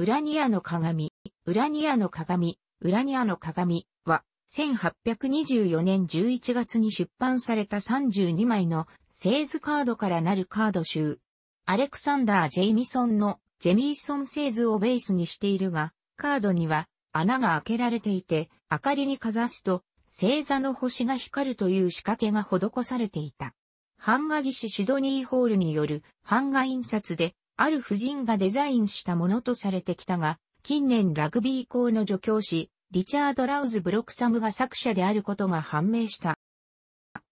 ウラニアの鏡、ウラニアの鏡、ウラニアの鏡は、1824年11月に出版された32枚の製図カードからなるカード集。アレクサンダー・ジェイミソンのジェミーソン製図をベースにしているが、カードには穴が開けられていて、明かりにかざすと、星座の星が光るという仕掛けが施されていた。版画技師シドニーホールによる版画印刷である夫人がデザインしたものとされてきたが、近年ラグビー校の助教師、リチャード・ラウズ・ブロックサムが作者であることが判明した。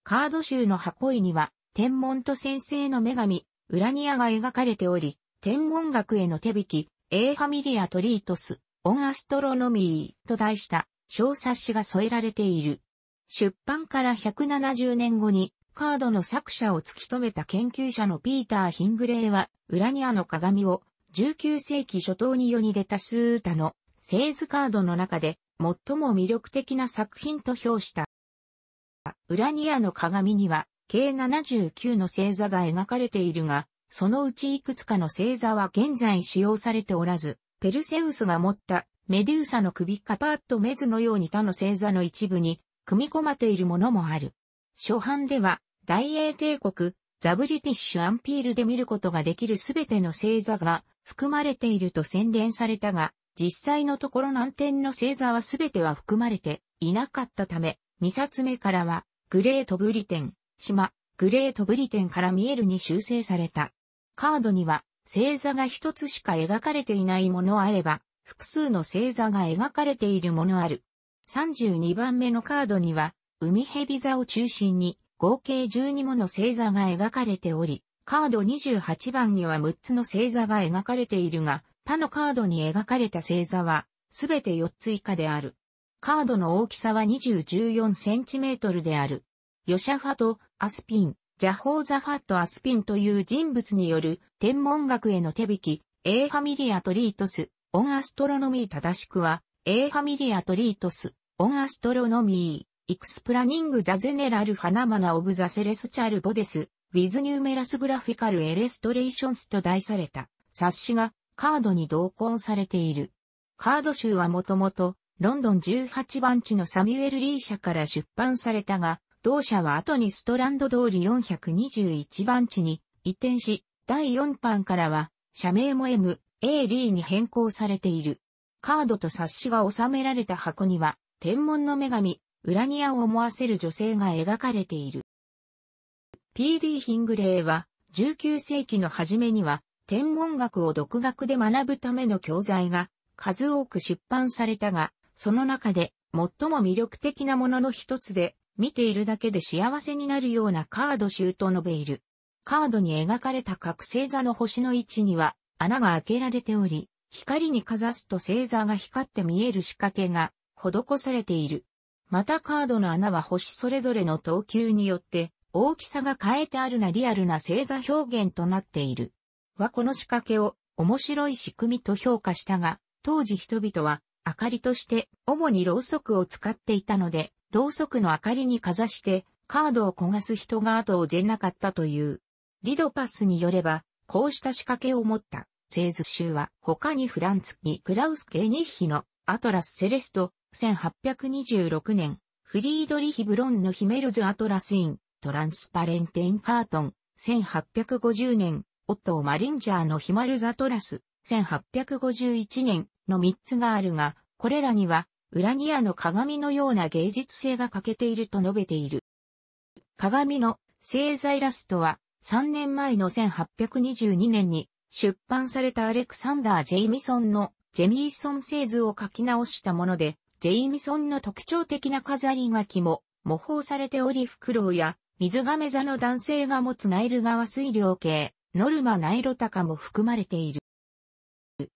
カード集の箱絵には、天文と先生の女神、ウラニアが描かれており、天文学への手引き、エーファミリア・トリートス、オン・アストロノミーと題した小冊子が添えられている。出版から170年後にカードの作者を突き止めた研究者のピーター・ヒングレーは、ウラニアの鏡を19世紀初頭に世に出たスータの製図カードの中で最も魅力的な作品と評した。ウラニアの鏡には計79の星座が描かれているが、そのうちいくつかの星座は現在使用されておらず、ペルセウスが持ったメデューサの首かパーッとメズのように他の星座の一部に組み込まれているものもある。初版では大英帝国、ザ・ブリティッシュ・アンピールで見ることができるすべての星座が含まれていると宣伝されたが、実際のところ難点の星座はすべては含まれていなかったため、2冊目からは、グレートブリテン、島、グレートブリテンから見えるに修正された。カードには、星座が一つしか描かれていないものあれば、複数の星座が描かれているものある。32番目のカードには、海蛇座を中心に、合計12もの星座が描かれており、カード28番には6つの星座が描かれているが、他のカードに描かれた星座は、すべて4つ以下である。カードの大きさは20、14センチメートルである。ヨシャファとアスピン、ジャホーザファとアスピンという人物による天文学への手引き、A ファミリア・トリートス、オン・アストロノミー正しくは、A ファミリア・トリートス、オン・アストロノミー。explaining the general phenomena of the celestial bodies with numerous graphical illustrations と題された冊子がカードに同梱されている。カード集はもともとロンドン18番地のサミュエル・リー社から出版されたが、同社は後にストランド通り421番地に移転し、第4版からは社名も M、A、リーに変更されている。カードと冊子が収められた箱には、天文の女神、裏ニアを思わせる女性が描かれている。P.D. ヒングレーは、19世紀の初めには、天文学を独学で学ぶための教材が数多く出版されたが、その中で最も魅力的なものの一つで、見ているだけで幸せになるようなカード集と述べいる。カードに描かれた覚星座の星の位置には穴が開けられており、光にかざすと星座が光って見える仕掛けが施されている。またカードの穴は星それぞれの等級によって大きさが変えてあるなリアルな星座表現となっている。はこの仕掛けを面白い仕組みと評価したが、当時人々は明かりとして主にろうそくを使っていたので、ろうそくの明かりにかざしてカードを焦がす人が後を出なかったという。リドパスによれば、こうした仕掛けを持った星図集は他にフランツ・ギ・クラウス・ゲニッヒのアトラス・セレスト、1826年、フリードリヒ・ブロンのヒメルズ・アトラス・イン、トランスパレンテ・イン・カートン、1850年、オットー・マリンジャーのヒマルザ・トラス、1851年の3つがあるが、これらには、ウラニアの鏡のような芸術性が欠けていると述べている。鏡の製材ラストは、3年前の1822年に出版されたアレクサンダー・ジェイミソンのジェミーソン製図を書き直したもので、ジェイミソンの特徴的な飾り書きも模倣されており、フクロウや水亀座の男性が持つナイル川水量計、ノルマナイロタカも含まれている。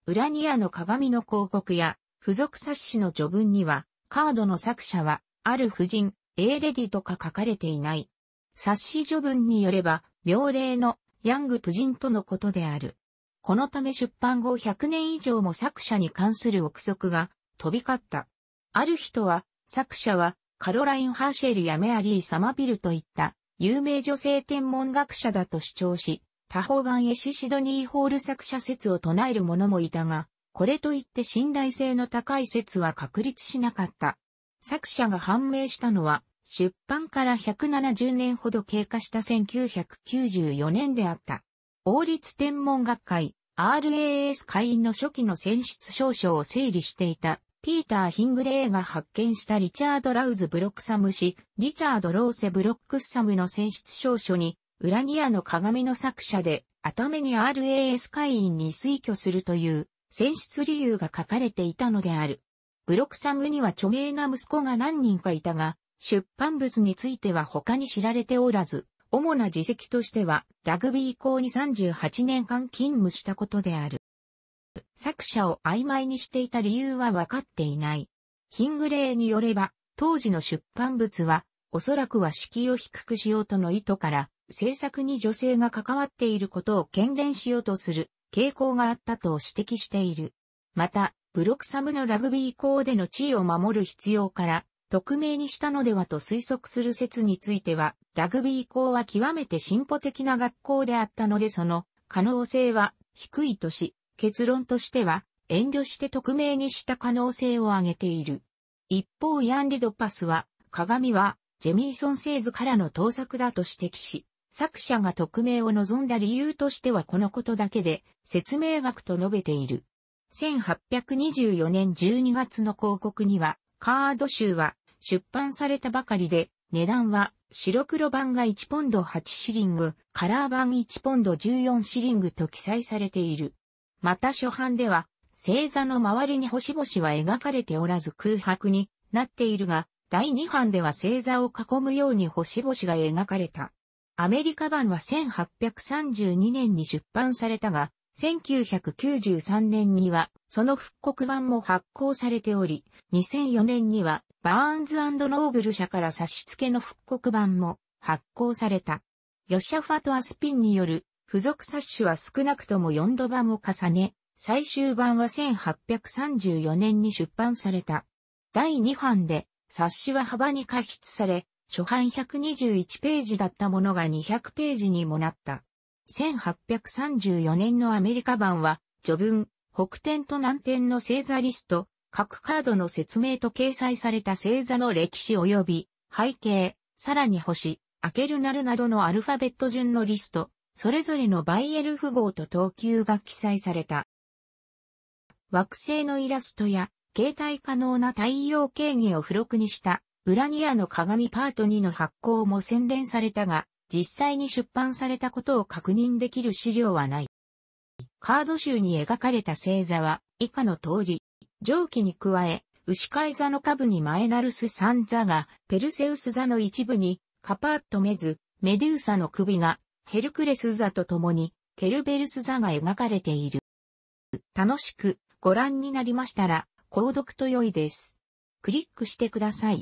ウラニアの鏡の広告や付属冊子の序文には、カードの作者は、ある婦人、エーレディとか書かれていない。冊子序文によれば、妙霊のヤング夫人とのことである。このため出版後100年以上も作者に関する憶測が飛び交った。ある人は、作者はカロライン・ハーシェルやメアリー・サマビルといった有名女性天文学者だと主張し、他方版エシシドニー・ホール作者説を唱える者もいたが、これといって信頼性の高い説は確立しなかった。作者が判明したのは、出版から170年ほど経過した1994年であった。王立天文学会 RAS 会員の初期の選出証書を整理していたピーター・ヒングレーが発見したリチャード・ラウズ・ブロックサム氏、リチャード・ローセ・ブロックスサムの選出証書に、ウラニアの鏡の作者で、頭に RAS 会員に推挙するという、選出理由が書かれていたのである。ブロックサムには著名な息子が何人かいたが、出版物については他に知られておらず、主な自責としては、ラグビー校に38年間勤務したことである。作者を曖昧にしていた理由は分かっていない。ヒングレーによれば、当時の出版物は、おそらくは敷居を低くしようとの意図から、制作に女性が関わっていることを懸念しようとする傾向があったと指摘している。また、ブロクサムのラグビー校での地位を守る必要から、匿名にしたのではと推測する説については、ラグビー校は極めて進歩的な学校であったのでその可能性は低いとし、結論としては遠慮して匿名にした可能性を挙げている。一方ヤンリドパスは、鏡はジェミーソン製図からの盗作だと指摘し、作者が匿名を望んだ理由としてはこのことだけで説明学と述べている。1824年12月の広告には、カード州は出版されたばかりで、値段は白黒版が1ポンド8シリング、カラー版1ポンド14シリングと記載されている。また初版では、星座の周りに星々は描かれておらず空白になっているが、第2版では星座を囲むように星々が描かれた。アメリカ版は1832年に出版されたが、1993年にはその復刻版も発行されており、2004年にはバーンズノーブル社から差し付けの復刻版も発行された。ヨシャファとアスピンによる付属冊子は少なくとも4度版を重ね、最終版は1834年に出版された。第2版で冊子は幅に加筆され、初版121ページだったものが200ページにもなった。1834年のアメリカ版は、序文、北点と南点の星座リスト、各カードの説明と掲載された星座の歴史及び背景、さらに星、アケルナルなどのアルファベット順のリスト、それぞれのバイエル符号と等級が記載された。惑星のイラストや、携帯可能な太陽系儀を付録にした、ウラニアの鏡パート2の発行も宣伝されたが、実際に出版されたことを確認できる資料はない。カード集に描かれた星座は以下の通り、上記に加え、牛飼い座の下部にマエナルス三座が、ペルセウス座の一部に、カパーットメズ、メデューサの首が、ヘルクレス座と共に、ケルベルス座が描かれている。楽しくご覧になりましたら、購読と良いです。クリックしてください。